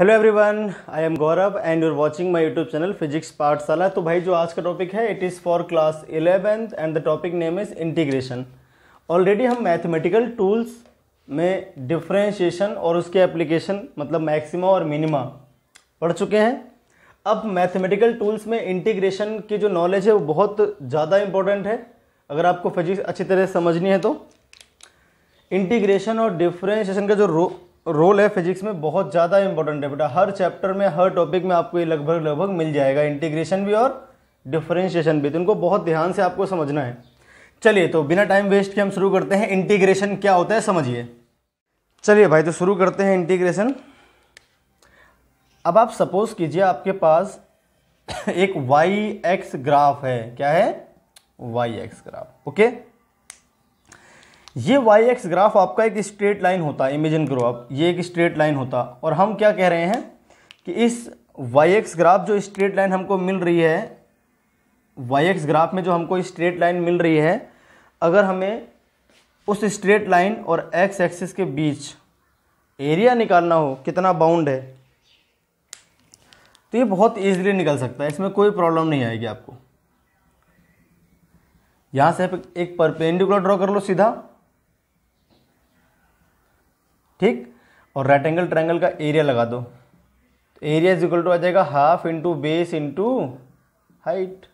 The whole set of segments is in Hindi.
hello everyone I am Gaurav and you are watching my YouTube channel physics Pathshala तो भाई जो आज का टॉपिक है it is for class eleventh and the topic name is integration already हम मैथमेटिकल टूल्स में डिफ्रेंशिएशन और उसके एप्लीकेशन मतलब मैक्सिमा और मिनिमा पढ़ चुके हैं अब मैथमेटिकल टूल्स में इंटीग्रेशन की जो नॉलेज है वो बहुत ज़्यादा इंपॉर्टेंट है अगर आपको फिजिक्स अच्छी तरह समझनी है तो इंटीग्रेशन और डिफ्रेंशिएशन का जो रोल है फिजिक्स में बहुत ज़्यादा इंपॉर्टेंट है बेटा हर चैप्टर में हर टॉपिक में आपको ये लगभग लगभग मिल जाएगा इंटीग्रेशन भी और डिफरेंशिएशन भी तो इनको बहुत ध्यान से आपको समझना है चलिए तो बिना टाइम वेस्ट के हम शुरू करते हैं इंटीग्रेशन क्या होता है समझिए चलिए भाई तो शुरू करते हैं इंटीग्रेशन अब आप सपोज कीजिए आपके पास एक वाई एक्स ग्राफ है क्या है वाई एक्स ग्राफ ओके ये वाई एक्स ग्राफ आपका एक स्ट्रेट लाइन होता इमेजिन करो आप ये एक स्ट्रेट लाइन होता और हम क्या कह रहे हैं कि इस वाई एक्स ग्राफ जो स्ट्रेट लाइन हमको मिल रही है वाई एक्स ग्राफ में जो हमको स्ट्रेट लाइन मिल रही है अगर हमें उस स्ट्रेट लाइन और एक्स एक्सिस के बीच एरिया निकालना हो कितना बाउंड है तो ये बहुत ईजिली निकल सकता है इसमें कोई प्रॉब्लम नहीं आएगी आपको यहाँ से आप एक परपेंडिकुलर ड्रॉ कर लो सीधा ठीक और राइट एंगल ट्रायंगल का एरिया लगा दो तो एरिया इज इक्वल टू आ जाएगा half into base into height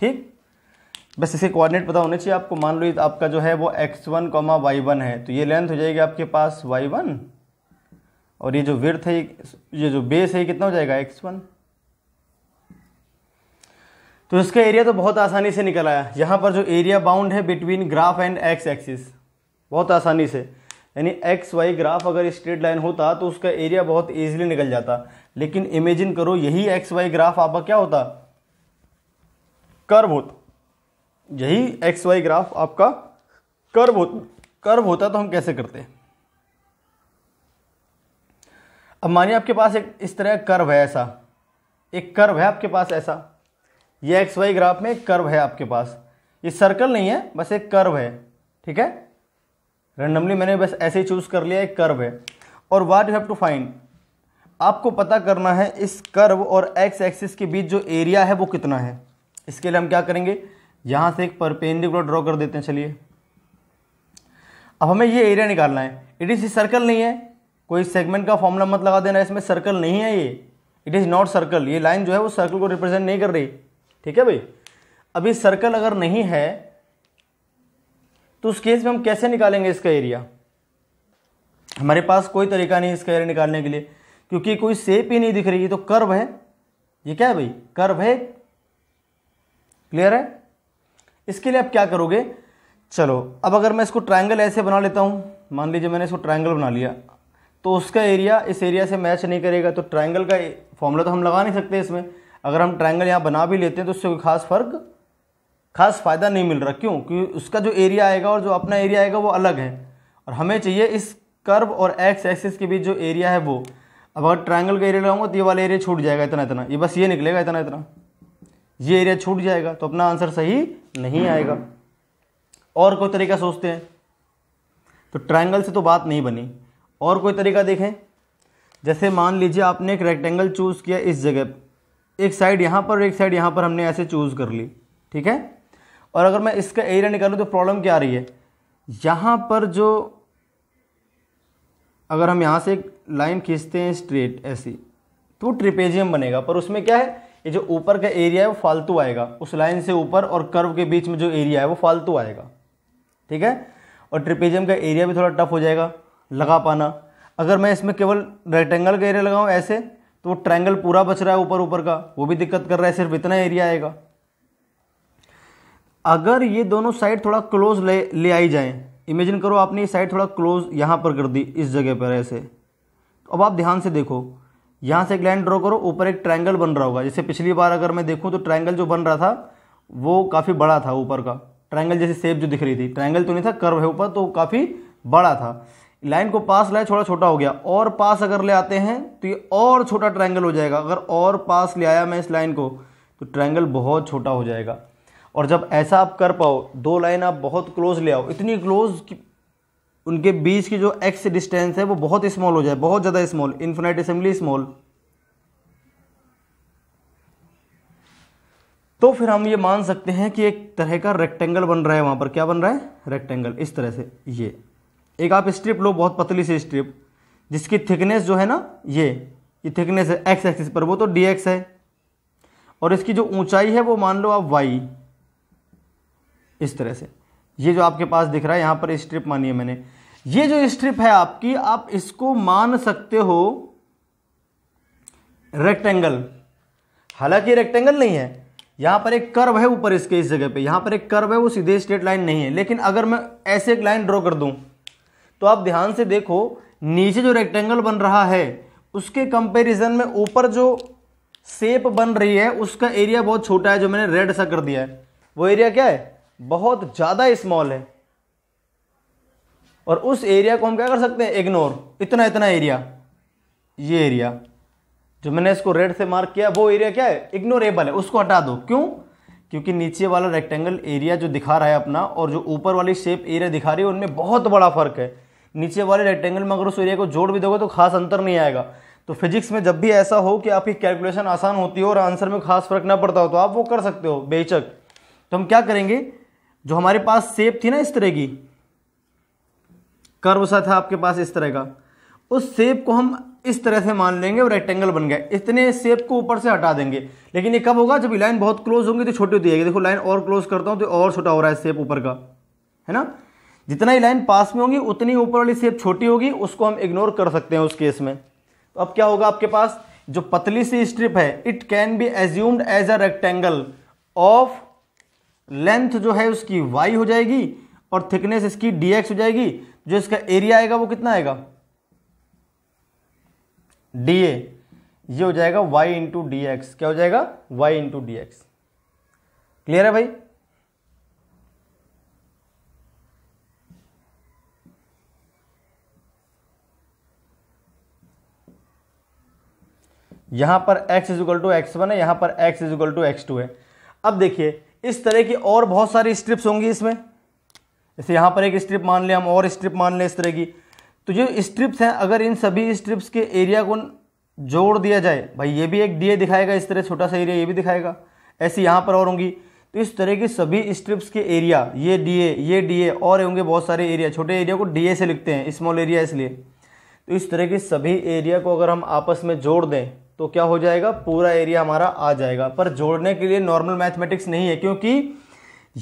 ठीक बस इसे कोऑर्डिनेट पता होने चाहिए आपको मान लो आपका जो है वो X one comma Y one है तो ये लेंथ हो जाएगी आपके पास वाई वन और ये जो विर्थ है ये जो बेस है कितना हो जाएगा एक्स वन तो इसका एरिया तो बहुत आसानी से निकल आया यहाँ पर जो एरिया बाउंड है between graph and X axis बहुत आसानी से यानी एक्स वाई ग्राफ अगर स्ट्रेट लाइन होता तो उसका एरिया बहुत ईजिली निकल जाता लेकिन इमेजिन करो यही एक्स वाई ग्राफ आपका क्या होता कर्व होता यही एक्स वाई ग्राफ आपका कर्व होता कर्व होता तो हम कैसे करते अब मानिए आपके पास एक इस तरह कर्व है ऐसा एक कर्व है आपके पास ऐसा ये एक्स वाई ग्राफ में एक कर्व है आपके पास ये सर्कल नहीं है बस एक कर्व है ठीक है रैंडमली मैंने बस ऐसे ही चूज़ कर लिया एक कर्व है और what you have to find आपको पता करना है इस कर्व और एक्स एक्सिस के बीच जो एरिया है वो कितना है इसके लिए हम क्या करेंगे यहाँ से एक परपेंडिकुलर ड्रॉ कर देते हैं चलिए अब हमें ये एरिया निकालना है इट इज़ सर्कल नहीं है कोई सेगमेंट का फॉर्मूला मत लगा देना इसमें सर्कल नहीं है ये इट इज़ नॉट सर्कल ये लाइन जो है वो सर्कल को रिप्रेजेंट नहीं कर रही ठीक है भाई अभी सर्कल अगर नहीं है तो उस केस में हम कैसे निकालेंगे इसका एरिया हमारे पास कोई तरीका नहीं इसका एरिया निकालने के लिए क्योंकि कोई सेप ही नहीं दिख रही तो कर्व है ये क्या है भाई कर्व है क्लियर है इसके लिए आप क्या करोगे चलो अब अगर मैं इसको ट्रायंगल ऐसे बना लेता हूँ मान लीजिए मैंने इसको ट्रायंगल बना लिया तो उसका एरिया इस एरिया से मैच नहीं करेगा तो ट्रायंगल का फॉर्मूला तो हम लगा नहीं सकते इसमें अगर हम ट्रायंगल यहाँ बना भी लेते हैं तो उससे कोई खास फर्क खास फ़ायदा नहीं मिल रहा क्यों क्योंकि उसका जो एरिया आएगा और जो अपना एरिया आएगा वो अलग है और हमें चाहिए इस कर्व और एक्स एक्सिस के बीच जो एरिया है वो अब अगर ट्रायंगल का एरिया लगाऊंगा तो ये वाला एरिया छूट जाएगा इतना इतना ये बस ये निकलेगा इतना इतना ये एरिया छूट जाएगा तो अपना आंसर सही नहीं आएगा और कोई तरीका सोचते हैं तो ट्राइंगल से तो बात नहीं बनी और कोई तरीका देखें जैसे मान लीजिए आपने एक रेक्टेंगल चूज़ किया इस जगह एक साइड यहाँ पर एक साइड यहाँ पर हमने ऐसे चूज़ कर ली ठीक है और अगर मैं इसका एरिया निकालूँ तो प्रॉब्लम क्या आ रही है यहाँ पर जो अगर हम यहाँ से एक लाइन खींचते हैं स्ट्रेट ऐसी तो ट्रिपेजियम बनेगा पर उसमें क्या है ये जो ऊपर का एरिया है वो फालतू आएगा उस लाइन से ऊपर और कर्व के बीच में जो एरिया है वो फालतू आएगा ठीक है और ट्रिपेजियम का एरिया भी थोड़ा टफ हो जाएगा लगा पाना अगर मैं इसमें केवल रेक्टेंगल का एरिया लगाऊँ ऐसे तो वो ट्रायंगल पूरा बच रहा है ऊपर ऊपर का वो भी दिक्कत कर रहा है सिर्फ इतना एरिया आएगा अगर ये दोनों साइड थोड़ा क्लोज ले ले आई जाए इमेजिन करो आपने ये साइड थोड़ा क्लोज यहाँ पर कर दी इस जगह पर ऐसे तो अब आप ध्यान से देखो यहाँ से एक लाइन ड्रॉ करो ऊपर एक ट्रायंगल बन रहा होगा जैसे पिछली बार अगर मैं देखूँ तो ट्रायंगल जो बन रहा था वो काफ़ी बड़ा था ऊपर का ट्रायंगल जैसी शेप जो दिख रही थी ट्रायंगल तो नहीं था कर्व है ऊपर तो काफ़ी बड़ा था लाइन को पास लाए थोड़ा छोटा हो गया और पास अगर ले आते हैं तो ये और छोटा ट्रायंगल हो जाएगा अगर और पास ले आया मैं इस लाइन को तो ट्रायंगल बहुत छोटा हो जाएगा और जब ऐसा आप कर पाओ दो लाइन आप बहुत क्लोज ले आओ इतनी क्लोज कि उनके बीच की जो एक्स डिस्टेंस है वो बहुत स्मॉल हो जाए बहुत ज़्यादा स्मॉल इन्फिनाइट असेंबली स्मॉल तो फिर हम ये मान सकते हैं कि एक तरह का रेक्टेंगल बन रहा है वहाँ पर क्या बन रहा है रेक्टेंगल इस तरह से ये एक आप स्ट्रिप लो बहुत पतली सी स्ट्रिप जिसकी थिकनेस जो है ना ये ये थिकनेस है एक्स एक्सिस पर वो तो डी एक्स है और इसकी जो ऊंचाई है वो मान लो आप वाई इस तरह से ये जो आपके पास दिख रहा है यहां पर स्ट्रिप मानी है मैंने ये जो स्ट्रिप है आपकी आप इसको मान सकते हो रेक्टेंगल हालांकि रेक्टेंगल नहीं है यहां पर एक कर्व है ऊपर इसके इस जगह पे यहां पर एक कर्व है वो सीधे स्ट्रेट लाइन नहीं है लेकिन अगर मैं ऐसे एक लाइन ड्रॉ कर दूं तो आप ध्यान से देखो नीचे जो रेक्टेंगल बन रहा है उसके कंपेरिजन में ऊपर जो शेप बन रही है उसका एरिया बहुत छोटा है जो मैंने रेड सा कर दिया है वो एरिया क्या है बहुत ज़्यादा स्मॉल है और उस एरिया को हम क्या कर सकते हैं इग्नोर इतना इतना एरिया ये एरिया जो मैंने इसको रेड से मार्क किया वो एरिया क्या है इग्नोरेबल है उसको हटा दो क्यों क्योंकि नीचे वाला रेक्टेंगल एरिया जो दिखा रहा है अपना और जो ऊपर वाली शेप एरिया दिखा रही है उनमें बहुत बड़ा फर्क है नीचे वाले रेक्टेंगल में अगर उस एरिया को जोड़ भी दोगे तो खास अंतर नहीं आएगा तो फिजिक्स में जब भी ऐसा हो कि आपकी कैलकुलेशन आसान होती हो और आंसर में खास फर्क ना पड़ता हो तो आप वो कर सकते हो बेचक तो हम क्या करेंगे जो हमारे पास सेप थी ना इस तरह की कर्व सा था आपके पास इस तरह का उस सेप को हम इस तरह से मान लेंगे और रेक्टेंगल बन गया इतने सेप को ऊपर से हटा देंगे लेकिन ये कब होगा जब लाइन बहुत क्लोज होंगी तो छोटी होती जाएगी देखो लाइन और क्लोज करता हूँ तो और छोटा हो रहा है सेप ऊपर का है ना जितना ही लाइन पास में होगी उतनी ऊपर वाली सेप छोटी होगी उसको हम इग्नोर कर सकते हैं उस केस में तो अब क्या होगा आपके पास जो पतली सी स्ट्रिप है it can be assumed as a rectangle of length जो है उसकी वाई हो जाएगी और थिकनेस इसकी डीएक्स हो जाएगी जो इसका एरिया आएगा वो कितना आएगा dA ये हो जाएगा वाई इंटू डी क्या हो जाएगा वाई इंटू डी क्लियर है भाई यहां पर x is equal to X one है यहां पर x is equal to X two है अब देखिए इस तरह की और बहुत सारी स्ट्रिप्स होंगी इसमें जैसे यहाँ पर एक स्ट्रिप मान लें हम और स्ट्रिप मान लें इस तरह की तो जो स्ट्रिप्स हैं अगर इन सभी स्ट्रिप्स के एरिया को जोड़ दिया जाए भाई ये भी एक डी दिखाएगा इस तरह छोटा सा एरिया ये भी दिखाएगा ऐसी यहाँ पर और होंगी तो इस तरह की सभी स्ट्रिप्स के एरिया ये डी ये डी और होंगे बहुत सारे एरिया छोटे एरिया को डी से लिखते हैं स्मॉल एरिया इसलिए तो इस तरह की सभी एरिया को अगर हम आपस में जोड़ दें तो क्या हो जाएगा पूरा एरिया हमारा आ जाएगा पर जोड़ने के लिए नॉर्मल मैथमेटिक्स नहीं है क्योंकि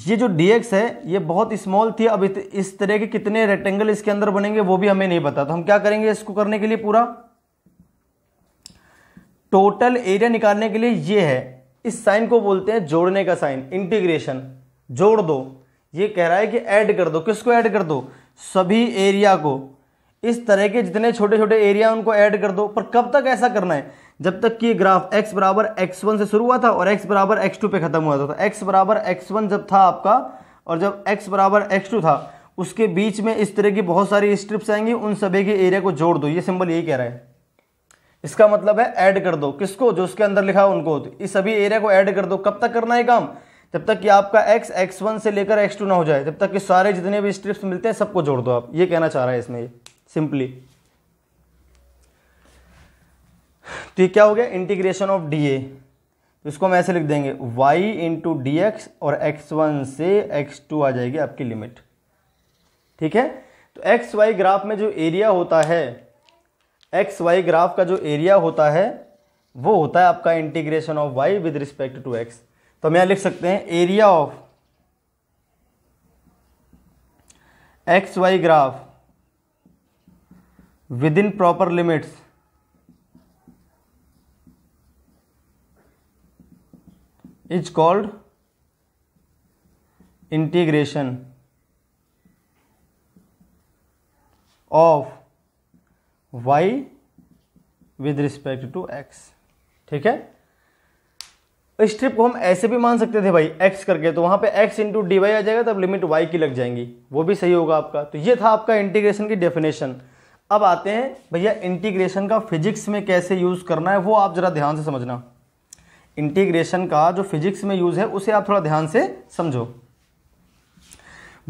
ये जो डी है ये बहुत स्मॉल थी अब इस तरह के कितने रेक्टेंगल इसके अंदर बनेंगे वो भी हमें नहीं पता तो हम क्या करेंगे इसको करने के लिए पूरा टोटल एरिया निकालने के लिए ये है इस साइन को बोलते हैं जोड़ने का साइन इंटीग्रेशन जोड़ दो ये कह रहा है कि ऐड कर दो किसको ऐड कर दो सभी एरिया को इस तरह के जितने छोटे छोटे एरिया उनको ऐड कर दो पर कब तक ऐसा करना है जब तक कि ग्राफ x बराबर एक्स वन से शुरू हुआ था और x बराबर एक्स टू पे खत्म हुआ था तो x बराबर एक्स वन जब था आपका और जब x बराबर एक्स टू था उसके बीच में इस तरह की बहुत सारी स्ट्रिप्स आएंगी उन सभी के एरिया को जोड़ दो ये सिंबल यही कह रहा है इसका मतलब है ऐड कर दो किसको जो उसके अंदर लिखा है उनको इस सभी एरिया को ऐड कर दो कब तक करना है काम जब तक कि आपका एक्स वन से लेकर टू ना हो जाए जब तक कि सारे जितने भी स्ट्रिप्स मिलते हैं सबको जोड़ दो आप ये कहना चाह रहा है इसमें सिंपली तो ये क्या हो गया इंटीग्रेशन ऑफ डी ए तो इसको हम ऐसे लिख देंगे y इंटू डी एक्स और x1 से x2 आ जाएगी आपकी लिमिट ठीक है तो एक्स वाई ग्राफ में जो एरिया होता है एक्स वाई ग्राफ का जो एरिया होता है वो होता है आपका integration of y with respect to x तो हम यहाँ लिख सकते हैं area of x Y graph with in proper limits is called integration of y with respect to x ठीक है इस ट्रिप को हम ऐसे भी मान सकते थे भाई एक्स करके तो वहां पे एक्स इंटू डी वाई आ जाएगा तब लिमिट वाई की लग जाएंगी वो भी सही होगा आपका तो ये था आपका इंटीग्रेशन की डेफिनेशन अब आते हैं भैया इंटीग्रेशन का फिजिक्स में कैसे यूज करना है वो आप जरा ध्यान से समझना इंटीग्रेशन का जो फिजिक्स में यूज़ है उसे आप थोड़ा ध्यान से समझो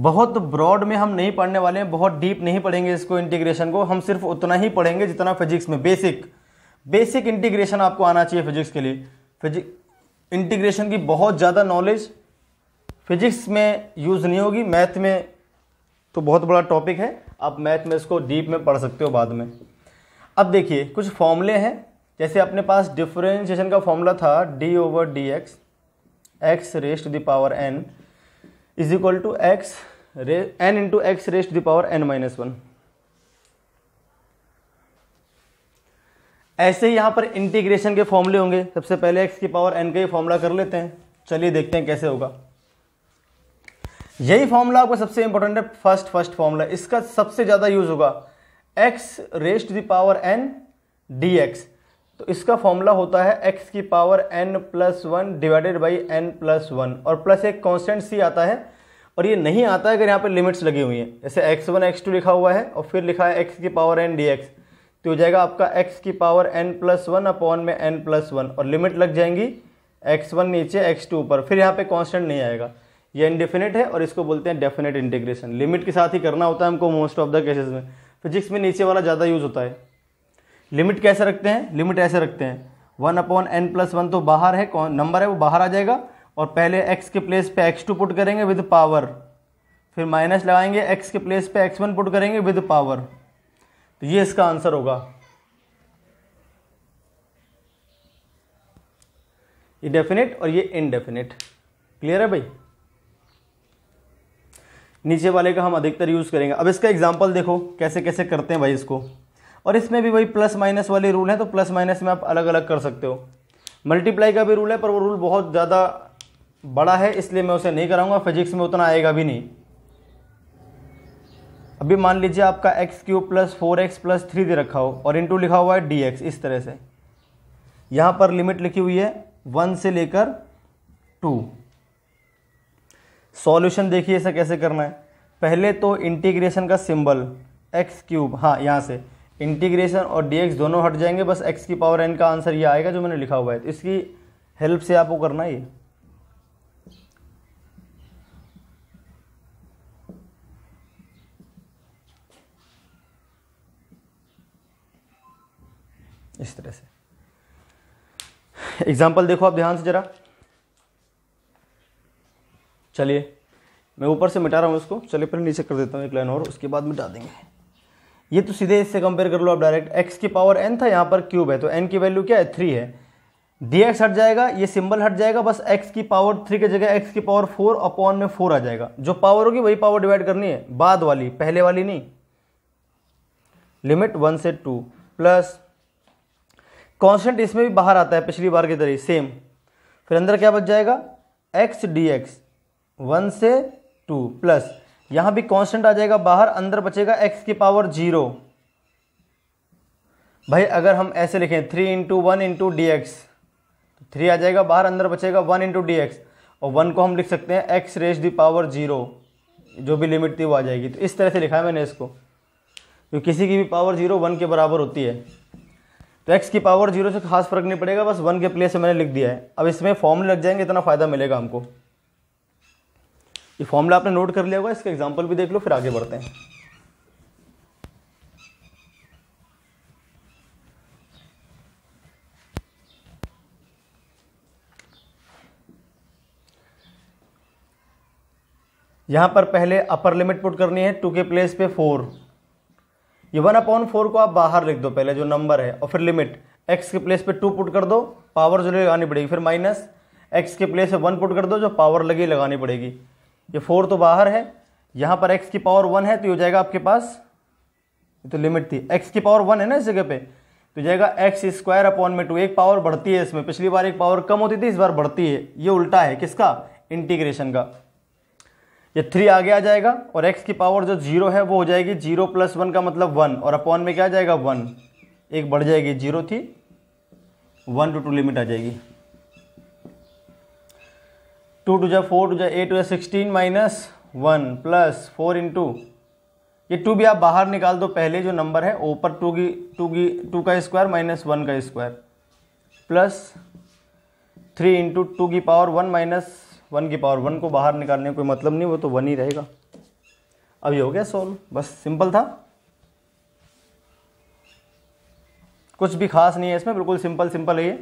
बहुत ब्रॉड में हम नहीं पढ़ने वाले हैं बहुत डीप नहीं पढ़ेंगे इसको इंटीग्रेशन को हम सिर्फ उतना ही पढ़ेंगे जितना फिजिक्स में बेसिक बेसिक इंटीग्रेशन आपको आना चाहिए फिजिक्स के लिए फिजिक इंटीग्रेशन की बहुत ज़्यादा नॉलेज फिजिक्स में यूज़ नहीं होगी मैथ में तो बहुत बड़ा टॉपिक है आप मैथ में इसको डीप में पढ़ सकते हो बाद में अब देखिए कुछ फॉर्मूले हैं जैसे अपने पास डिफ्रेंशिएशन का फॉर्मूला था D over D X X raised the power N is equal to X N into X raised the power N minus one ऐसे ही यहाँ पर इंटीग्रेशन के फॉर्मूले होंगे सबसे पहले एक्स की पावर एन का ही फॉर्मूला कर लेते हैं चलिए देखते हैं कैसे होगा यही फॉर्मूला आपका सबसे इंपॉर्टेंट है फर्स्ट फर्स्ट फॉर्मूला इसका सबसे ज़्यादा यूज होगा X raised the power N D x तो इसका फॉर्मूला होता है x की power n plus one divided by N plus one और प्लस एक कॉन्स्टेंट सी आता है और ये नहीं आता है अगर यहाँ पर लिमिट्स लगी हुई हैं जैसे एक्स वन एक्स टू लिखा हुआ है और फिर लिखा है एक्स की पावर एन डी एक्स तो हो जाएगा आपका एक्स की power N plus one upon में एन प्लस वन और लिमिट लग जाएंगी एक्स वन नीचे एक्स टू ऊपर फिर यहाँ पे कॉन्स्टेंट नहीं आएगा ये इनडेफिनेट है और इसको बोलते हैं डेफिनेट इंटीग्रेशन लिमिट के साथ ही करना होता है हमको मोस्ट ऑफ द केसेज में फिजिक्स में नीचे वाला ज़्यादा यूज़ होता है लिमिट कैसे रखते हैं लिमिट ऐसे रखते हैं one upon N plus one तो बाहर है कौन नंबर है वो बाहर आ जाएगा और पहले एक्स के प्लेस पे एक्स टू पुट करेंगे विद पावर फिर माइनस लगाएंगे एक्स के प्लेस पे एक्स वन पुट करेंगे विद पावर तो ये इसका आंसर होगा ये डेफिनेट और ये इनडेफिनेट क्लियर है भाई नीचे वाले का हम अधिकतर यूज़ करेंगे अब इसका एग्जाम्पल देखो कैसे कैसे करते हैं भाई इसको और इसमें भी वही प्लस माइनस वाले रूल हैं तो प्लस माइनस में आप अलग अलग कर सकते हो मल्टीप्लाई का भी रूल है पर वो रूल बहुत ज़्यादा बड़ा है इसलिए मैं उसे नहीं कराऊंगा फिजिक्स में उतना आएगा भी नहीं अभी मान लीजिए आपका X cube plus four X plus three दे रखा हो और इंटू लिखा हुआ है डी एक्स इस तरह से यहाँ पर लिमिट लिखी हुई है वन से लेकर टू सॉल्यूशन देखिए इसे कैसे करना है पहले तो इंटीग्रेशन का सिंबल एक्स क्यूब हाँ यहाँ से इंटीग्रेशन और डीएक्स दोनों हट जाएंगे बस एक्स की पावर एन का आंसर ये आएगा जो मैंने लिखा हुआ है तो इसकी हेल्प से आपको करना ये इस तरह से एग्जाम्पल देखो आप ध्यान से ज़रा चलिए मैं ऊपर से मिटा रहा हूँ इसको चलिए फिर नीचे कर देता हूँ एक लाइन और उसके बाद मिटा देंगे ये तो सीधे इससे कंपेयर कर लो आप डायरेक्ट एक्स की पावर एन था यहाँ पर क्यूब है तो एन की वैल्यू क्या है थ्री है डी एक्स हट जाएगा ये सिंबल हट जाएगा बस एक्स की पावर थ्री की जगह एक्स की पावर फोर अपॉन में फोर आ जाएगा जो पावर होगी वही पावर डिवाइड करनी है बाद वाली पहले वाली नहीं लिमिट वन से टू प्लस कॉन्स्टेंट इसमें भी बाहर आता है पिछली बार की तरह सेम फिर अंदर क्या बच जाएगा एक्स डी एक्स वन से टू प्लस यहाँ भी कांस्टेंट आ जाएगा बाहर अंदर बचेगा एक्स की पावर जीरो भाई अगर हम ऐसे लिखें three into one into D X three आ जाएगा बाहर अंदर बचेगा वन इंटू डी एक्स और वन को हम लिख सकते हैं X raise the power zero जो भी लिमिट थी वो आ जाएगी तो इस तरह से लिखा है मैंने इसको तो किसी की भी पावर जीरो वन के बराबर होती है तो एक्स की पावर जीरो से खास फर्क नहीं पड़ेगा बस वन के प्लेस से मैंने लिख दिया है अब इसमें फॉर्म लग जाएंगे इतना फ़ायदा मिलेगा हमको ये फॉर्मूला आपने नोट कर लिया होगा इसका एग्जाम्पल भी देख लो फिर आगे बढ़ते हैं यहां पर पहले अपर लिमिट पुट करनी है टू के प्लेस पे फोर ये वन अपॉन फोर को आप बाहर लिख दो पहले जो नंबर है और फिर लिमिट एक्स के प्लेस पे टू पुट कर दो पावर जो लगानी पड़ेगी फिर माइनस एक्स के प्लेस पे वन पुट कर दो जो पावर लगी लगानी पड़ेगी ये फोर तो बाहर है यहाँ पर एक्स की पावर वन है तो ये हो जाएगा आपके पास तो लिमिट थी एक्स की पावर वन है ना इस जगह पे तो जाएगा एक्स स्क्वायर अपॉन में टू एक पावर बढ़ती है इसमें पिछली बार एक पावर कम होती थी इस बार बढ़ती है ये उल्टा है किसका इंटीग्रेशन का ये थ्री आगे आ जाएगा और एक्स की पावर जो जीरो है वो हो जाएगी जीरो प्लस वन का मतलब वन और अपॉन में क्या आ जाएगा वन एक बढ़ जाएगी जीरो थी वन टू टू लिमिट आ जाएगी टू टू जै फोर टू जै एट टू जै sixteen minus one plus four into ये टू भी आप बाहर निकाल दो पहले जो नंबर है ऊपर टू की टू की टू का स्क्वायर माइनस वन का square plus three into two की पावर वन माइनस वन की पावर वन को बाहर निकालने का कोई मतलब नहीं वो तो वन ही रहेगा अब ये हो गया सोल्व बस सिंपल था कुछ भी खास नहीं है इसमें बिल्कुल सिंपल सिंपल है ये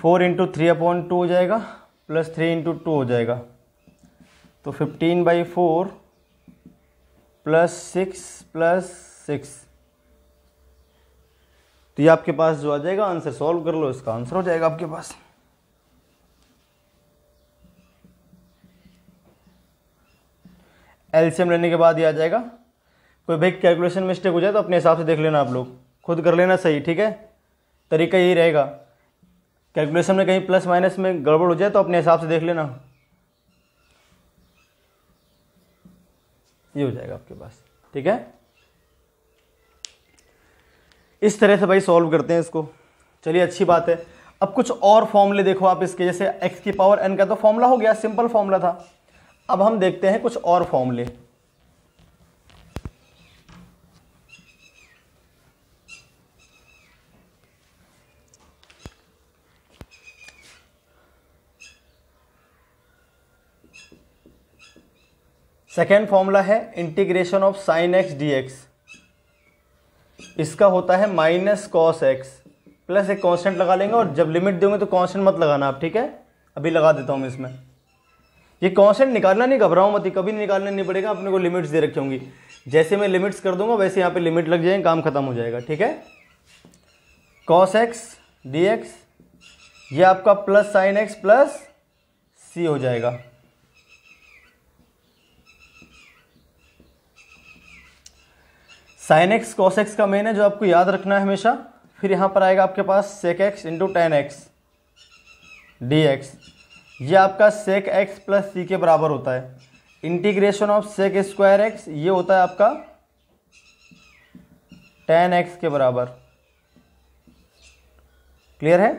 four into three upon two हो जाएगा प्लस थ्री इंटू टू हो जाएगा तो fifteen by four plus six plus six तो ये आपके पास जो आ जाएगा आंसर सॉल्व कर लो इसका आंसर हो जाएगा आपके पास एलसीएम लेने के बाद ये आ जाएगा कोई भाई कैलकुलेशन मिस्टेक हो जाए तो अपने हिसाब से देख लेना आप लोग खुद कर लेना सही ठीक है तरीका यही रहेगा कैलकुलेशन में कहीं प्लस माइनस में गड़बड़ हो जाए तो अपने हिसाब से देख लेना ये हो जाएगा आपके पास ठीक है इस तरह से भाई सॉल्व करते हैं इसको चलिए अच्छी बात है अब कुछ और फॉर्मूले देखो आप इसके जैसे एक्स की पावर एन का तो फॉर्मूला हो गया सिंपल फॉर्मूला था अब हम देखते हैं कुछ और फॉर्मूले सेकेंड फॉर्मूला है integration of sine X D X इसका होता है माइनस कॉस एक्स प्लस एक कांस्टेंट लगा लेंगे और जब लिमिट देंगे तो कांस्टेंट मत लगाना आप ठीक है अभी लगा देता हूँ मैं इसमें ये कांस्टेंट निकालना नहीं घबराओ मत कभी निकालना नहीं पड़ेगा अपने को लिमिट्स दे रखी होंगी जैसे मैं लिमिट्स कर दूंगा वैसे यहाँ पे लिमिट लग जाएंगे काम खत्म हो जाएगा ठीक है कॉस एक्स डी एक्स ये आपका plus sine X plus C हो जाएगा साइन एक्स कॉस एक्स का मेन है जो आपको याद रखना है हमेशा फिर यहाँ पर आएगा आपके पास sec x into tan x D x ये आपका सेक एक्स प्लस सी के बराबर होता है integration of sec square x ये होता है आपका टेन एक्स के बराबर क्लियर है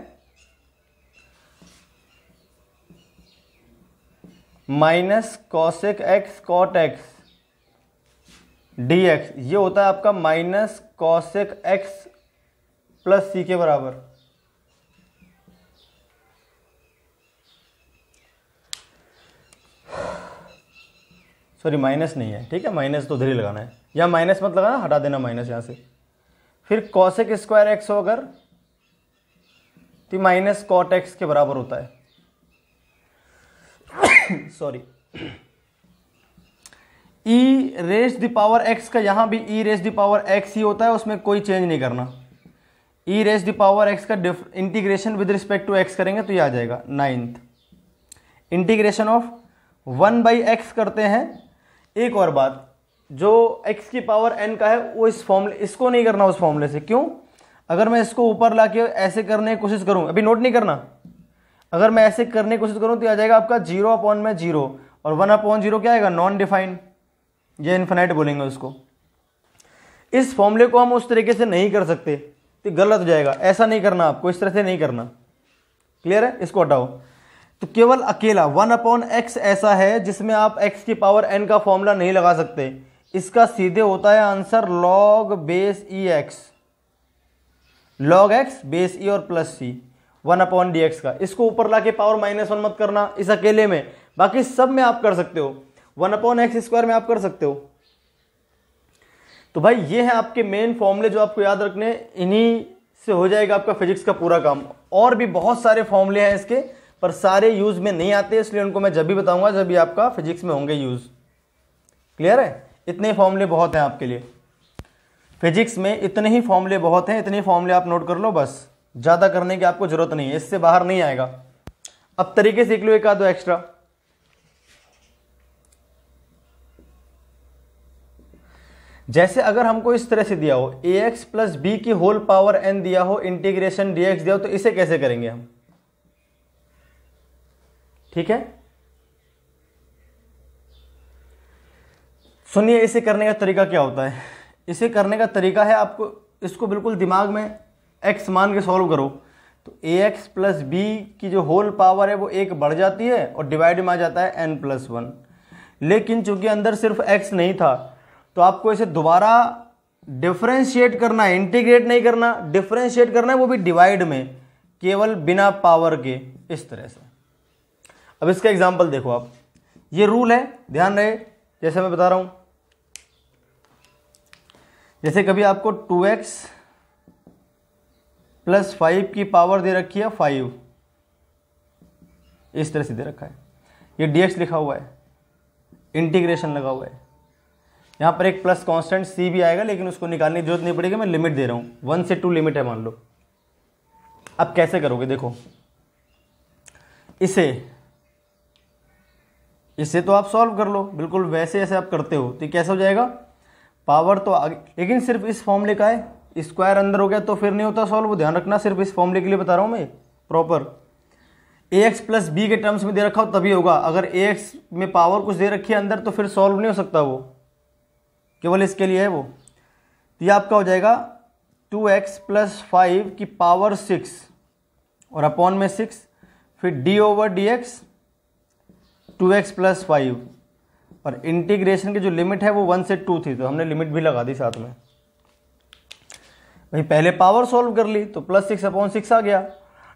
minus cosec x cot x D x ये होता है आपका minus cosec x plus C के बराबर सॉरी माइनस नहीं है ठीक है माइनस तो उधर ही लगाना है या माइनस मत लगाना हटा देना माइनस यहाँ से फिर कॉसेक स्क्वायर एक्स हो अगर तो माइनस कॉट एक्स के बराबर होता है sorry e raise the power x का यहाँ भी e raise the power x ही होता है उसमें कोई चेंज नहीं करना e raise the power x का integration with respect to x करेंगे तो ये आ जाएगा ninth integration of one by x करते हैं एक और बात जो एक्स की पावर एन का है वो इस फॉर्मूले इसको नहीं करना उस फॉर्मूले से क्यों अगर मैं इसको ऊपर ला के ऐसे करने की कोशिश करूँ अभी नोट नहीं करना अगर मैं ऐसे करने की कोशिश करूँ तो आ जाएगा आपका जीरो अपॉन में जीरो और वन अपॉन जीरो क्या आएगा नॉन डिफाइंड ये इन्फिनाइट बोलेंगे उसको इस फॉर्मूले को हम उस तरीके से नहीं कर सकते तो गलत हो जाएगा ऐसा नहीं करना आपको इस तरह से नहीं करना क्लियर है इसको हटाओ तो केवल अकेला वन अपॉन एक्स ऐसा है जिसमें आप एक्स की पावर एन का फॉर्मूला नहीं लगा सकते इसका सीधे होता है answer log base e x log x base e और plus C one upon d x का इसको ऊपर ला के पावर माइनस वन मत करना इस अकेले में बाकी सब में आप कर सकते हो वन अपॉन एक्स स्क्वायर में आप कर सकते हो तो भाई ये है आपके मेन फॉर्मूले जो आपको याद रखने इन्हीं से हो जाएगा आपका फिजिक्स का पूरा काम और भी बहुत सारे फॉर्मूले हैं इसके पर सारे यूज में नहीं आते इसलिए उनको मैं जब भी बताऊंगा जब भी आपका फिजिक्स में होंगे यूज क्लियर है इतने फॉर्मूले बहुत हैं आपके लिए फिजिक्स में इतने ही फॉर्मूले बहुत हैं इतने फॉर्मूले आप नोट कर लो बस ज़्यादा करने की आपको जरूरत नहीं है इससे बाहर नहीं आएगा अब तरीके सीख लो एक आधो एक्स्ट्रा जैसे अगर हमको इस तरह से दिया हो ए एक्स प्लस बी की होल पावर एन दिया हो इंटीग्रेशन डी एक्स दिया हो तो इसे कैसे करेंगे हम ठीक है सुनिए इसे करने का तरीका क्या होता है इसे करने का तरीका है आपको इसको बिल्कुल दिमाग में एक्स मान के सॉल्व करो तो ए एक्स प्लस बी की जो होल पावर है वो एक बढ़ जाती है और डिवाइड में आ जाता है एन प्लस वन लेकिन चूंकि अंदर सिर्फ एक्स नहीं था तो आपको इसे दोबारा डिफ्रेंशिएट करना है इंटीग्रेट नहीं करना डिफ्रेंशिएट करना है वो भी डिवाइड में केवल बिना पावर के इस तरह से अब इसका एग्जाम्पल देखो आप ये रूल है ध्यान रहे जैसे मैं बता रहा हूं जैसे कभी आपको टू एक्स प्लस फाइव की पावर दे रखी है फाइव इस तरह से दे रखा है ये डी एक्स लिखा हुआ है इंटीग्रेशन लगा हुआ है यहाँ पर एक प्लस कॉन्स्टेंट सी भी आएगा लेकिन उसको निकालने की जरूरत नहीं पड़ेगी मैं लिमिट दे रहा हूँ वन से टू लिमिट है मान लो अब कैसे करोगे देखो इसे इसे तो आप सॉल्व कर लो बिल्कुल वैसे ऐसे आप करते हो तो कैसा हो जाएगा पावर तो आगे लेकिन सिर्फ इस फॉर्मूले का है स्क्वायर अंदर हो गया तो फिर नहीं होता सॉल्व ध्यान रखना सिर्फ इस फॉर्मूले के लिए बता रहा हूँ मैं proper a x plus b के टर्म्स में दे रखा हो तभी होगा अगर ए एक्स में पावर कुछ दे रखी है अंदर तो फिर सॉल्व नहीं हो सकता वो केवल इसके लिए है वो तो ये आपका हो जाएगा टू एक्स प्लस फाइव की पावर सिक्स और अपॉन में सिक्स फिर d over D x two x plus five और इंटीग्रेशन की जो लिमिट है वो वन से टू थी तो हमने लिमिट भी लगा दी साथ में भाई पहले पावर सॉल्व कर ली तो प्लस सिक्स अपॉन सिक्स आ गया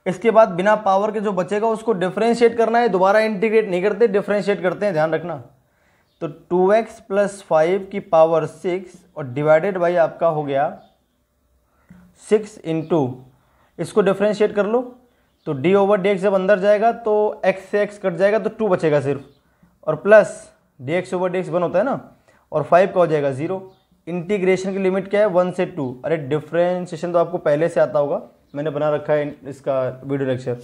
इसके बाद बिना पावर के जो बचेगा उसको डिफ्रेंशिएट करना है दोबारा इंटीग्रेट नहीं करते डिफ्रेंशिएट करते हैं ध्यान रखना तो टू एक्स प्लस फाइव की पावर सिक्स और डिवाइडेड बाई आपका हो गया सिक्स टू इसको डिफ्रेंशिएट कर लो तो डी ओवर डी एक्स जब अंदर जाएगा तो एक्स से एक्स कट जाएगा तो टू बचेगा सिर्फ और plus d x over D x one होता है ना और फाइव का हो जाएगा ज़ीरो इंटीग्रेशन की लिमिट क्या है वन से टू अरे डिफ्रेंशिएशन तो आपको पहले से आता होगा मैंने बना रखा है इसका video lecture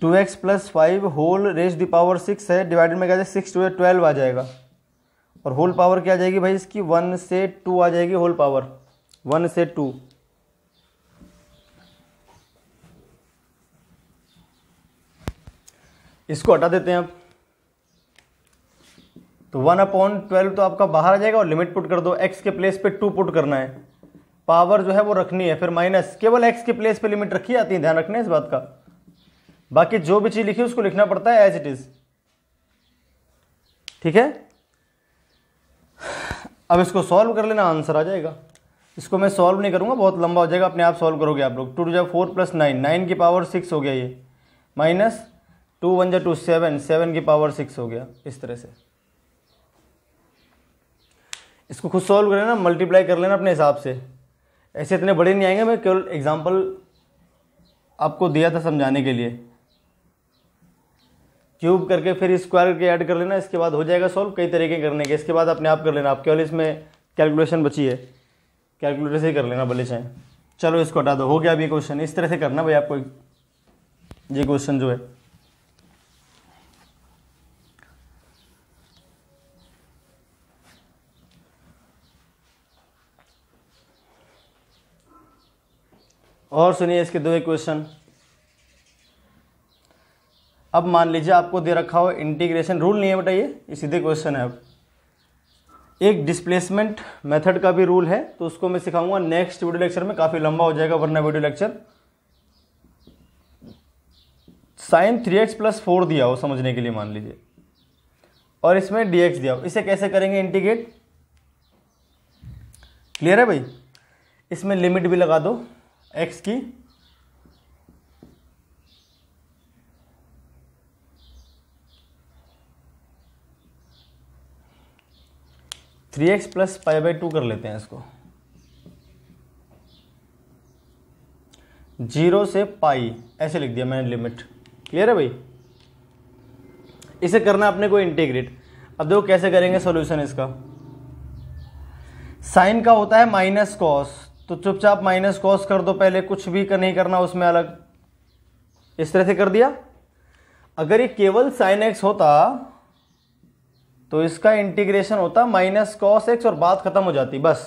two x plus five whole raise the power six है डिवाइडेड में क्या जाए सिक्स टू ट्वेल्व आ जाएगा और होल पावर क्या आ जाएगी भाई इसकी वन से टू आ जाएगी होल पावर वन से टू इसको हटा देते हैं अब तो वन अपॉन ट्वेल्व तो आपका बाहर आ जाएगा और लिमिट पुट कर दो एक्स के प्लेस पे टू पुट करना है पावर जो है वो रखनी है फिर माइनस केवल एक्स के प्लेस पे लिमिट रखी जाती है ध्यान रखना है इस बात का बाकी जो भी चीज लिखी उसको लिखना पड़ता है एज इट इज ठीक है अब इसको सॉल्व कर लेना आंसर आ जाएगा इसको मैं सॉल्व नहीं करूंगा बहुत लंबा हो जाएगा अपने आप सॉल्व करोगे आप लोग टू टू जाए फोर प्लस नाइन नाइन की पावर सिक्स हो गया ये माइनस टू वन जै टू सेवन सेवन की पावर सिक्स हो गया इस तरह से इसको खुद सॉल्व कर लेना मल्टीप्लाई कर लेना अपने हिसाब से ऐसे इतने बड़े नहीं आएंगे मैं केवल एग्जाम्पल आपको दिया था समझाने के लिए क्यूब करके फिर स्क्वायर करके ऐड कर लेना इसके बाद हो जाएगा सॉल्व कई तरीके करने के इसके बाद अपने आप कर लेना आप केवल इसमें कैलकुलेशन बची है कैलकुलेटर से ही कर लेना भले चाहे चलो इसको हटा दो हो गया अभी क्वेश्चन इस तरह से करना भाई आपको ये क्वेश्चन जो है और सुनिए इसके दो एक क्वेश्चन अब मान लीजिए आपको दे रखा हो इंटीग्रेशन रूल नहीं है बेटा ये सीधे क्वेश्चन है अब एक डिस्प्लेसमेंट मेथड का भी रूल है तो उसको मैं सिखाऊंगा नेक्स्ट वीडियो लेक्चर में काफ़ी लंबा हो जाएगा वरना video lecture sine three x plus four दिया हो समझने के लिए मान लीजिए और इसमें डी एक्स दिया हो इसे कैसे करेंगे इंटीग्रेट क्लियर है भाई इसमें लिमिट भी लगा दो एक्स की three x plus pi by two कर लेते हैं इसको जीरो से पाई ऐसे लिख दिया मैंने लिमिट क्लियर है भाई इसे करना अपने को इंटीग्रेट अब देखो कैसे करेंगे सॉल्यूशन इसका साइन का होता है माइनस कॉस तो चुपचाप माइनस कॉस कर दो पहले कुछ भी कर नहीं करना उसमें अलग इस तरह से कर दिया अगर ये केवल साइन एक्स होता तो इसका इंटीग्रेशन होता माइनस कॉस एक्स और बात खत्म हो जाती बस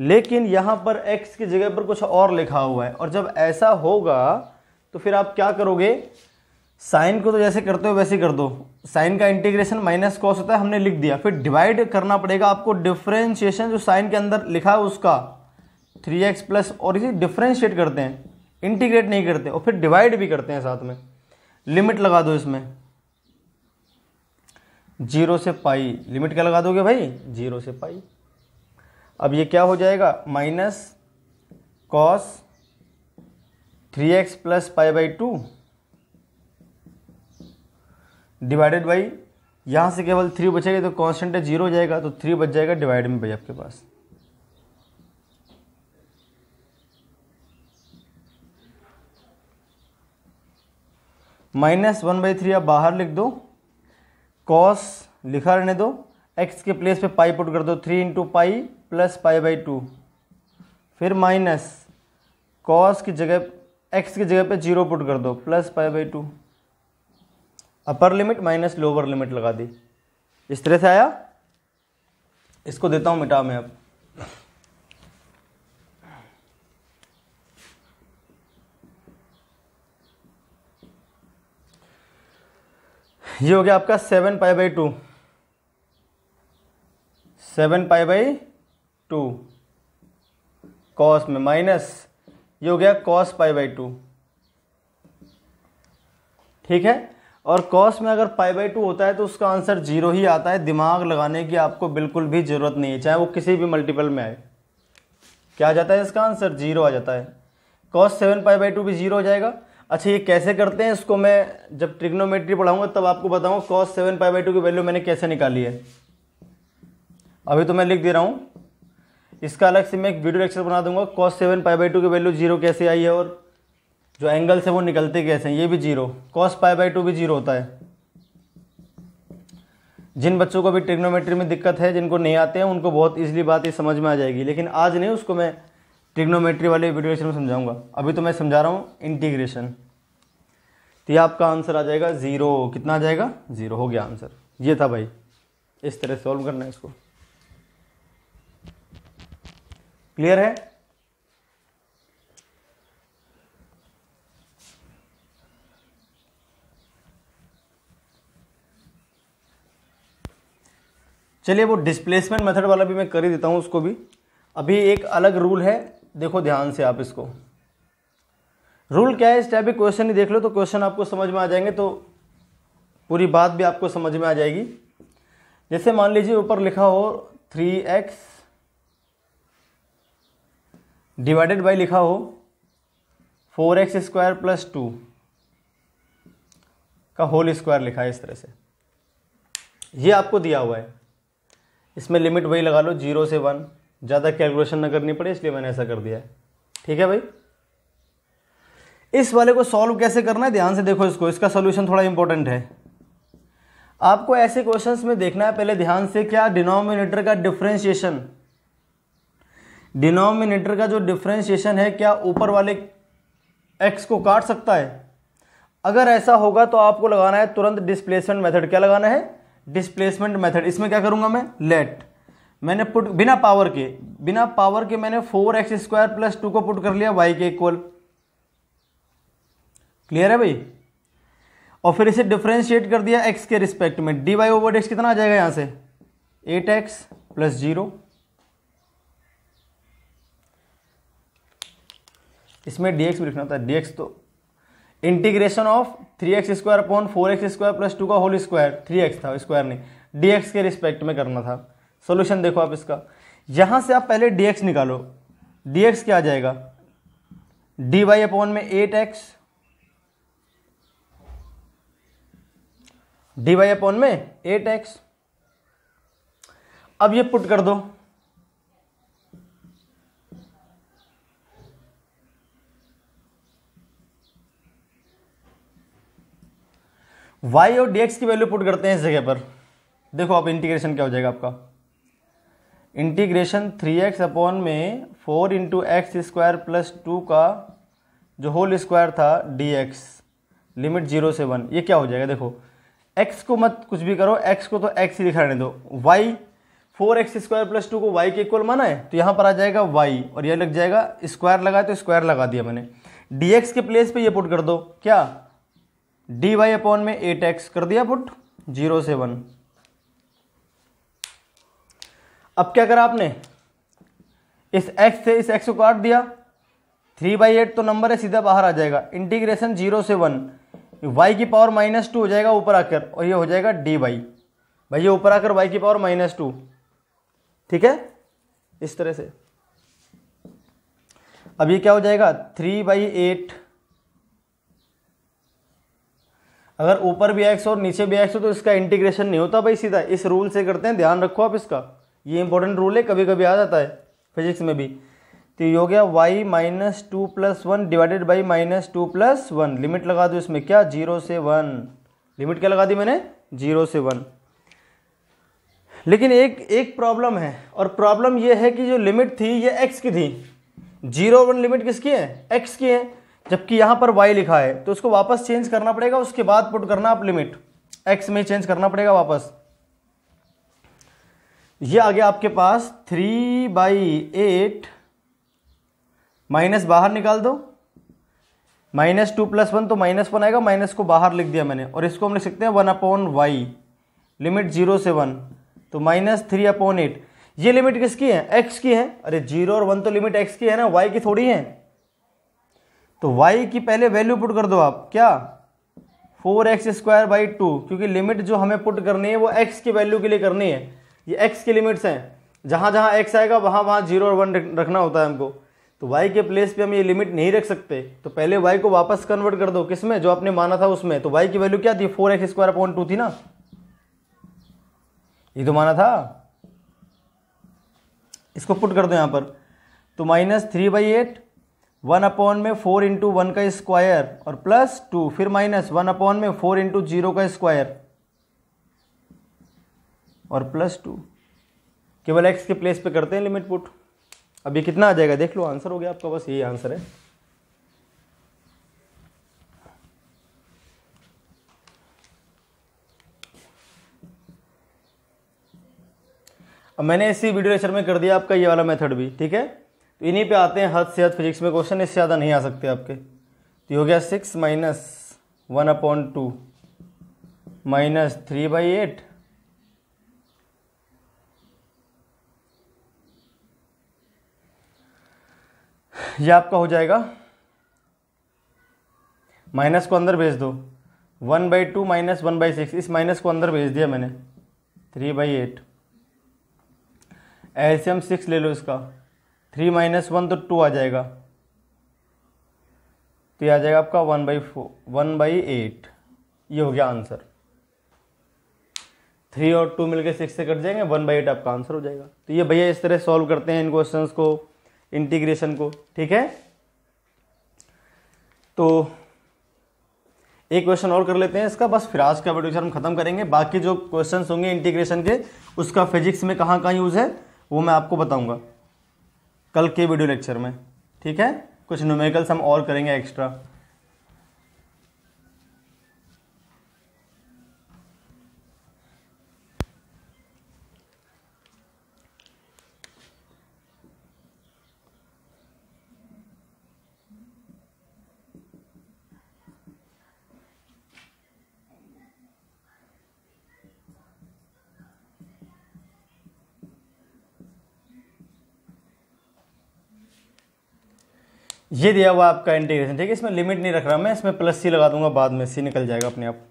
लेकिन यहाँ पर एक्स की जगह पर कुछ और लिखा हुआ है और जब ऐसा होगा तो फिर आप क्या करोगे साइन को तो जैसे करते हो वैसे कर दो साइन का इंटीग्रेशन माइनस कॉस होता है हमने लिख दिया फिर डिवाइड करना पड़ेगा आपको डिफ्रेंशिएशन जो साइन के अंदर लिखा है उसका थ्री एक्स प्लस और इसे डिफ्रेंशिएट करते हैं इंटीग्रेट नहीं करते और फिर डिवाइड भी करते हैं साथ में लिमिट लगा दो इसमें जीरो से पाई लिमिट क्या लगा दोगे भाई जीरो से पाई अब ये क्या हो जाएगा minus cos three x plus pi by two divided by यहाँ से केवल थ्री बचेगा तो कॉन्स्टेंट है जीरो हो जाएगा तो थ्री बच जाएगा डिवाइड में भाई आपके पास माइनस वन बाई थ्री आप बाहर लिख दो कॉस लिखा रहने दो एक्स के प्लेस पे पाई पुट कर दो three into pi plus pi by two फिर माइनस कॉस की जगह एक्स की जगह पे जीरो पुट कर दो plus pi by two upper limit minus lower limit लगा दी इस तरह से आया इसको देता हूँ मिटा मैं अब ये हो गया आपका seven pi by two seven pi by two cos में माइनस ये हो गया कॉस पाई बाई टू ठीक है और कॉस में अगर पाई बाई टू होता है तो उसका आंसर जीरो ही आता है दिमाग लगाने की आपको बिल्कुल भी ज़रूरत नहीं है चाहे वो किसी भी मल्टीपल में आए क्या आ जाता है इसका आंसर जीरो आ जाता है cos seven pi by two भी जीरो हो जाएगा अच्छा ये कैसे करते हैं इसको मैं जब ट्रिग्नोमेट्री पढ़ाऊंगा तब आपको बताऊंगा cos seven pi by two की वैल्यू मैंने कैसे निकाली है अभी तो मैं लिख दे रहा हूँ इसका अलग से मैं एक वीडियो लेक्चर बना दूंगा cos seven pi by two की वैल्यू जीरो कैसे आई है और जो एंगल्स है वो निकलते कैसे हैं ये भी zero cos pi by two भी जीरो होता है जिन बच्चों को भी ट्रिग्नोमेट्री में दिक्कत है जिनको नहीं आते हैं उनको बहुत ईजिली बात ये समझ में आ जाएगी लेकिन आज नहीं उसको मैं ट्रिग्नोमेट्री वाले वीडियो में समझाऊंगा अभी तो मैं समझा रहा हूँ इंटीग्रेशन तो ये आपका आंसर आ जाएगा ज़ीरो कितना आ जाएगा ज़ीरो हो गया आंसर ये था भाई इस तरह सॉल्व करना है इसको क्लियर है चलिए वो डिस्प्लेसमेंट मेथड वाला भी मैं कर ही देता हूँ उसको भी अभी एक अलग रूल है देखो ध्यान से आप इसको रूल क्या है इस टाइप के क्वेश्चन ही देख लो तो क्वेश्चन आपको समझ में आ जाएंगे तो पूरी बात भी आपको समझ में आ जाएगी जैसे मान लीजिए ऊपर लिखा हो थ्री एक्स डिवाइडेड बाई लिखा हो four x square plus two का होल स्क्वायर लिखा है इस तरह से ये आपको दिया हुआ है इसमें लिमिट वही लगा लो जीरो से वन ज़्यादा कैलकुलेशन ना करनी पड़े इसलिए मैंने ऐसा कर दिया है ठीक है भाई इस वाले को सॉल्व कैसे करना है ध्यान से देखो इसको इसका सोल्यूशन थोड़ा इंपॉर्टेंट है आपको ऐसे क्वेश्चन में देखना है पहले ध्यान से क्या डिनोमिनेटर का डिफ्रेंशिएशन डिनोमिनेटर का जो डिफ्रेंशिएशन है क्या ऊपर वाले एक्स को काट सकता है अगर ऐसा होगा तो आपको लगाना है तुरंत डिस्प्लेसमेंट मेथड क्या लगाना है डिस्प्लेसमेंट मेथड इसमें क्या करूंगा मैं लेट मैंने पुट बिना पावर के बिना पावर के मैंने four x square plus two को पुट कर लिया वाई के इक्वल क्लियर है भाई और फिर इसे डिफ्रेंशिएट कर दिया एक्स के रिस्पेक्ट में डी वाई ओवर एक्स कितना आ जाएगा यहां से एट एक्स प्लस जीरो इसमें डी एक्स भी लिखना तो था डी एक्स तो integration of three x square upon four x square plus two का होल स्क्वायर थ्री एक्स था स्क्वायर नहीं डी एक्स के रिस्पेक्ट में करना था सोल्यूशन देखो आप इसका यहाँ से आप पहले dx निकालो dx क्या आ जाएगा dy वाई अपॉन में eight x d y upon में एट एक्स अब ये पुट कर दो वाई और डीएक्स की वैल्यू पुट करते हैं इस जगह पर देखो आप इंटीग्रेशन क्या हो जाएगा आपका इंटीग्रेशन थ्री एक्स अपॉन में four into x square plus two का जो होल स्क्वायर था डी एक्स लिमिट जीरो से वन ये क्या हो जाएगा देखो एक्स को मत कुछ भी करो एक्स को तो एक्स ही दिखाने दो y four x square plus two को वाई के इक्वल माना है तो यहाँ पर आ जाएगा वाई और यह लग जाएगा स्क्वायर लगा तो स्क्वायर लगा दिया मैंने डी एक्स के प्लेस पे ये पुट कर दो क्या डी वाई अपॉन में एट एक्स कर दिया पुट जीरो से वन अब क्या करा आपने इस एक्स से इस एक्स को काट दिया थ्री बाई एट तो नंबर है सीधा बाहर आ जाएगा इंटीग्रेशन जीरो से वन वाई की पावर माइनस टू हो जाएगा ऊपर आकर और ये हो जाएगा डी वाई भाई ये ऊपर आकर वाई की पावर माइनस टू ठीक है इस तरह से अब ये क्या हो जाएगा थ्री बाई एट अगर ऊपर भी एक्स और नीचे भी एक्स हो तो इसका इंटीग्रेशन नहीं होता भाई सीधा इस रूल से करते हैं ध्यान रखो आप इसका ये इंपॉर्टेंट रूल है कभी कभी आ जाता है फिजिक्स में भी तो ये हो गया y minus two plus one divided by minus two plus one limit लगा दो इसमें क्या जीरो से वन लिमिट क्या लगा दी मैंने जीरो से वन लेकिन एक एक प्रॉब्लम है और प्रॉब्लम ये है कि जो लिमिट थी ये एक्स की थी जीरो वन लिमिट किसकी है एक्स की है जबकि यहाँ पर वाई लिखा है तो उसको वापस चेंज करना पड़ेगा उसके बाद पुट करना आप लिमिट एक्स में चेंज करना पड़ेगा वापस ये आ गया आपके पास थ्री बाई एट माइनस बाहर निकाल दो माइनस टू प्लस वन तो माइनस वन आएगा माइनस को बाहर लिख दिया मैंने और इसको हम लिख सकते हैं one upon y limit zero से वन तो माइनस थ्री अपॉन एट ये लिमिट किसकी है एक्स की है अरे जीरो और वन तो लिमिट एक्स की है ना वाई की थोड़ी है तो वाई की पहले वैल्यू पुट कर दो आप क्या four x square by two क्योंकि लिमिट जो हमें पुट करनी है वो एक्स की वैल्यू के लिए करनी है ये एक्स की लिमिट्स हैं जहाँ जहाँ एक्स आएगा वहाँ वहाँ जीरो और वन रखना होता है हमको तो वाई के प्लेस पे हम ये लिमिट नहीं रख सकते तो पहले वाई को वापस कन्वर्ट कर दो किस में जो आपने माना था उसमें तो वाई की वैल्यू क्या थी four x square upon two थी ना ये तो माना था इसको पुट कर दो यहाँ पर तो minus three by eight one upon में फोर इंटू वन का स्क्वायर और प्लस टू फिर माइनस वन अपॉन में फोर इंटू जीरो का स्क्वायर और प्लस टू केवल एक्स के प्लेस पे करते हैं लिमिट पुट अब ये कितना आ जाएगा देख लो आंसर हो गया आपका बस यही आंसर है अब मैंने इसी वीडियो लेक्चर में कर दिया आपका ये वाला मेथड भी ठीक है तो इन्हीं पे आते हैं हद से हद फिजिक्स में क्वेश्चन इससे ज़्यादा नहीं आ सकते आपके तो हो गया six minus one upon two minus three by eight ये आपका हो जाएगा माइनस को अंदर भेज दो one by two minus one by six इस माइनस को अंदर भेज दिया मैंने three by eight LCM six ले लो इसका थ्री माइनस वन तो टू आ जाएगा तो ये आ जाएगा आपका one by four one by eight ये हो गया आंसर थ्री और टू मिलके सिक्स से कट जाएंगे वन बाई एट आपका आंसर हो जाएगा तो ये भैया इस तरह सॉल्व करते हैं इन क्वेश्चन को इंटीग्रेशन को ठीक है तो एक क्वेश्चन और कर लेते हैं इसका बस फिर आज का वीडियो हम खत्म करेंगे बाकी जो क्वेश्चंस होंगे इंटीग्रेशन के उसका फिजिक्स में कहाँ कहाँ यूज़ है वो मैं आपको बताऊंगा कल के वीडियो लेक्चर में ठीक है कुछ न्यूमेरिकल्स हम और करेंगे एक्स्ट्रा ये दिया हुआ आपका इंटीग्रेशन ठीक है इसमें लिमिट नहीं रख रहा मैं इसमें प्लस सी लगा दूंगा बाद में सी निकल जाएगा अपने आप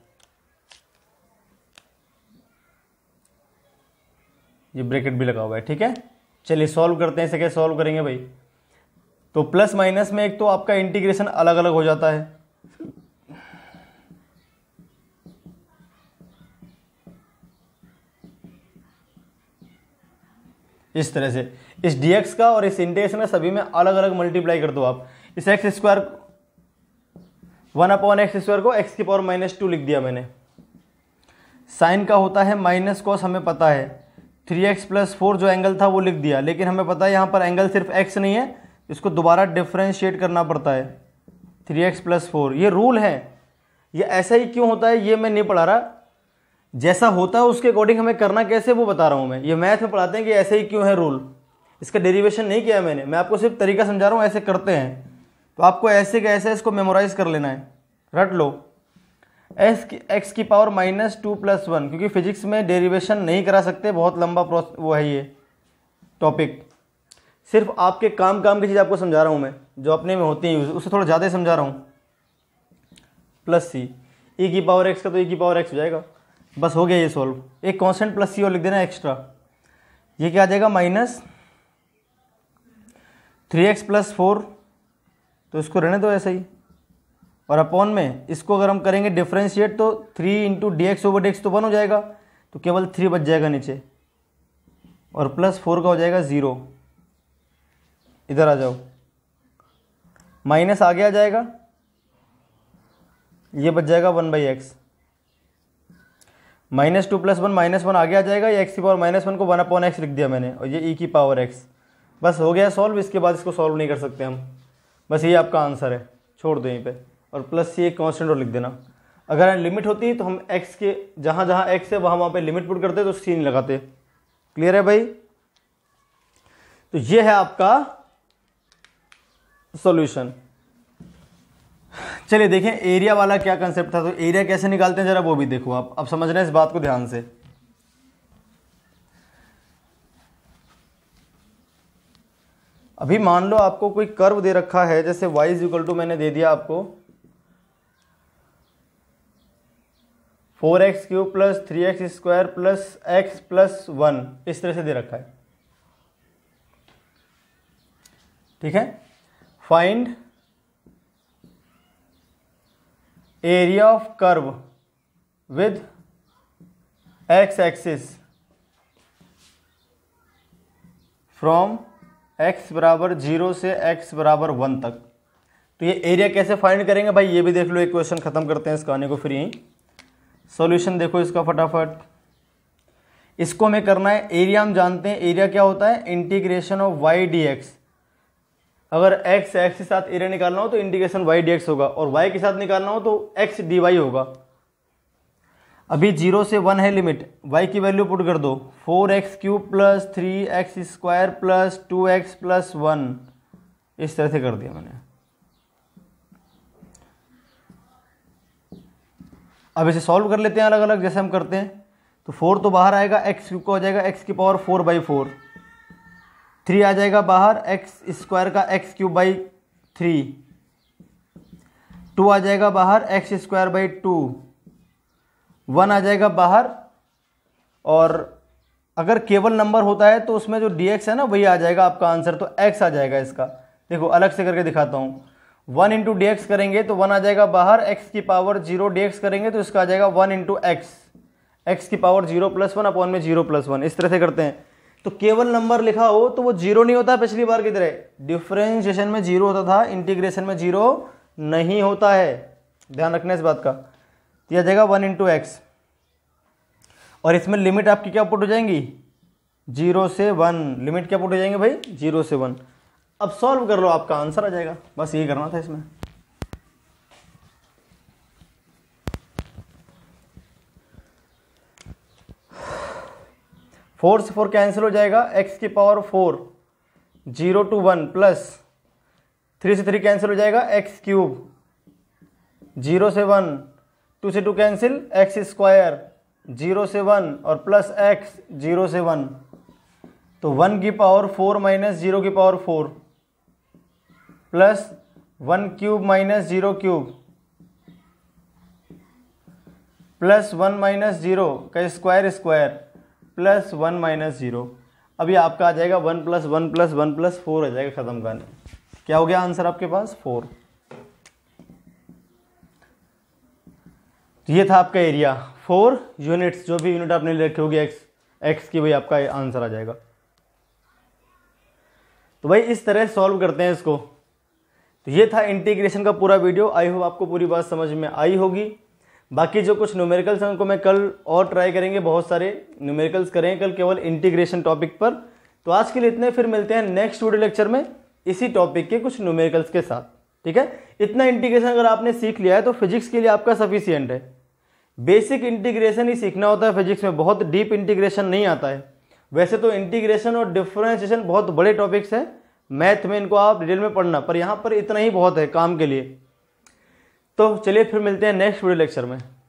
ये ब्रैकेट भी लगा हुआ है ठीक है चलिए सॉल्व करते हैं इसे कैसे सॉल्व करेंगे भाई तो प्लस माइनस में एक तो आपका इंटीग्रेशन अलग अलग हो जाता है इस तरह से इस डी एक्स का और इस इंडेक्स में सभी में अलग अलग मल्टीप्लाई कर दो आप इस x square one upon x square को एक्स की पावर माइनस टू लिख दिया मैंने साइन का होता है माइनस कॉस हमें पता है थ्री एक्स प्लस फोर जो एंगल था वो लिख दिया लेकिन हमें पता है यहाँ पर एंगल सिर्फ एक्स नहीं है इसको दोबारा डिफ्रेंशिएट करना पड़ता है थ्री एक्स प्लस फोर ये रूल है ये ऐसा ही क्यों होता है ये मैं नहीं पढ़ा रहा जैसा होता है उसके अकॉर्डिंग हमें करना कैसे वो बता रहा हूँ मैं ये मैथ में पढ़ाते हैं कि ऐसे ही क्यों है रूल इसका डेरिवेशन नहीं किया मैंने मैं आपको सिर्फ तरीका समझा रहा हूँ ऐसे करते हैं तो आपको ऐसे का ऐसे इसको मेमोराइज कर लेना है रट लो एस की एक्स की power minus two plus one क्योंकि फिजिक्स में डेरिवेशन नहीं करा सकते बहुत लंबा प्रोस वो है ये टॉपिक सिर्फ आपके काम काम की चीज़ आपको समझा रहा हूँ मैं जो अपने में होती हैं उससे थोड़ा ज़्यादा ही समझा रहा हूँ प्लस सी ई की पावर एक्स का तो ई e की पावर एक्स हो जाएगा बस हो गया ये सॉल्व एक कॉन्सेंट प्लस सी और लिख देना एक्स्ट्रा ये क्या आ जाएगा minus three x plus four तो इसको रहने दो ऐसे ही और अपॉन में इसको अगर हम करेंगे डिफ्रेंशिएट तो three into D x over D x तो वन हो जाएगा तो केवल थ्री बच जाएगा नीचे और प्लस फोर का हो जाएगा ज़ीरो इधर आ जाओ माइनस आगे आ जाएगा ये बच जाएगा one by x minus two plus one minus one आगे आ जाएगा ये एक्स की पावर माइनस वन को वन अपॉन एक्स लिख दिया मैंने और ये ई e की पावर एक्स बस हो गया सॉल्व इसके बाद इसको सॉल्व नहीं कर सकते हम बस ये आपका आंसर है छोड़ दो यहीं पे और प्लस ये कॉन्स्टेंट और लिख देना अगर लिमिट होती तो हम एक्स के जहाँ जहाँ एक्स है वहाँ वहाँ पे लिमिट पुट करते तो सी नहीं लगाते क्लियर है भाई तो ये है आपका सॉल्यूशन चलिए देखें एरिया वाला क्या कंसेप्ट था तो एरिया कैसे निकालते हैं जरा वो भी देखो आप अब समझ रहे हैं इस बात को ध्यान से अभी मान लो आपको कोई कर्व दे रखा है जैसे y इज इक्वल टू मैंने दे दिया आपको four x cube plus three x square plus x plus one इस तरह से दे रखा है ठीक है find area of curve with x axis from x बराबर जीरो से एक्स बराबर वन तक तो ये एरिया कैसे फाइंड करेंगे भाई ये भी देख लो एक क्वेश्चन खत्म करते हैं इस कहानी को फिर यहीं सॉल्यूशन देखो इसका फटाफट इसको हमें करना है एरिया हम जानते हैं एरिया क्या होता है integration of y d x अगर एक्स एक्स के साथ एरिया निकालना हो तो इंटीग्रेशन वाई डी एक्स होगा और वाई के साथ निकालना हो तो एक्स डी वाई होगा अभी जीरो से वन है लिमिट y की वैल्यू पुट कर दो four x cube plus three x square plus two x plus one इस तरह से कर दिया मैंने अब इसे सॉल्व कर लेते हैं अलग अलग जैसे हम करते हैं तो फोर तो बाहर आएगा एक्स क्यूब का हो जाएगा एक्स की power four by four three आ जाएगा बाहर एक्स स्क्वायर का x cube by three two आ जाएगा बाहर x square by two one आ जाएगा बाहर और अगर केवल नंबर होता है तो उसमें जो डी एक्स है ना वही आ जाएगा आपका आंसर तो एक्स आ जाएगा इसका देखो अलग से करके दिखाता हूँ वन इंटू डी एक्स करेंगे तो वन आ जाएगा बाहर एक्स की पावर जीरो डी एक्स करेंगे तो इसका आ जाएगा वन इंटू एक्स एक्स की power zero plus one upon में जीरो प्लस वन इस तरह से करते हैं तो केवल नंबर लिखा हो तो वो जीरो नहीं होता पिछली बार की तरह डिफ्रेंशिएशन में जीरो होता था इंटीग्रेशन में जीरो नहीं होता है ध्यान रखना इस बात का तो यह जाएगा वन इंटू एक्स और इसमें लिमिट आपकी क्या पुट हो जाएंगी जीरो से वन लिमिट क्या पुट हो जाएंगे भाई जीरो से वन अब सॉल्व कर लो आपका आंसर आ जाएगा बस ये करना था इसमें फोर से फोर कैंसिल हो जाएगा एक्स की power four zero two one plus three से थ्री कैंसिल हो जाएगा एक्स क्यूब जीरो से वन टू से two cancel x square zero से वन और प्लस एक्स जीरो से वन तो वन की पावर फोर माइनस जीरो की power four plus one cube minus zero cube plus one minus zero का square square plus one minus zero अभी आपका आ जाएगा one plus one plus one plus four आ जाएगा ख़त्म करने क्या हो गया आंसर आपके पास फोर तो ये था आपका एरिया फोर यूनिट्स जो भी यूनिट आपने ले रखी होगी एक्स एक्स की वही आपका आंसर आ जाएगा तो भाई इस तरह सॉल्व करते हैं इसको तो ये था इंटीग्रेशन का पूरा वीडियो आई होप आपको पूरी बात समझ में आई होगी बाकी जो कुछ न्यूमेरिकल्स हैं उनको मैं कल और ट्राई करेंगे बहुत सारे न्यूमेरिकल्स करें कल केवल इंटीग्रेशन टॉपिक पर तो आज के लिए इतने फिर मिलते हैं नेक्स्ट वीडियो लेक्चर में इसी टॉपिक के कुछ न्यूमेरिकल्स के साथ ठीक है इतना इंटीग्रेशन अगर आपने सीख लिया है तो फिजिक्स के लिए आपका सफिशियंट है बेसिक इंटीग्रेशन ही सीखना होता है फिजिक्स में बहुत डीप इंटीग्रेशन नहीं आता है वैसे तो इंटीग्रेशन और डिफ्रेंशिएशन बहुत बड़े टॉपिक्स हैं मैथ में इनको आप डिटेल में पढ़ना पर यहाँ पर इतना ही बहुत है काम के लिए तो चलिए फिर मिलते हैं नेक्स्ट वीडियो लेक्चर में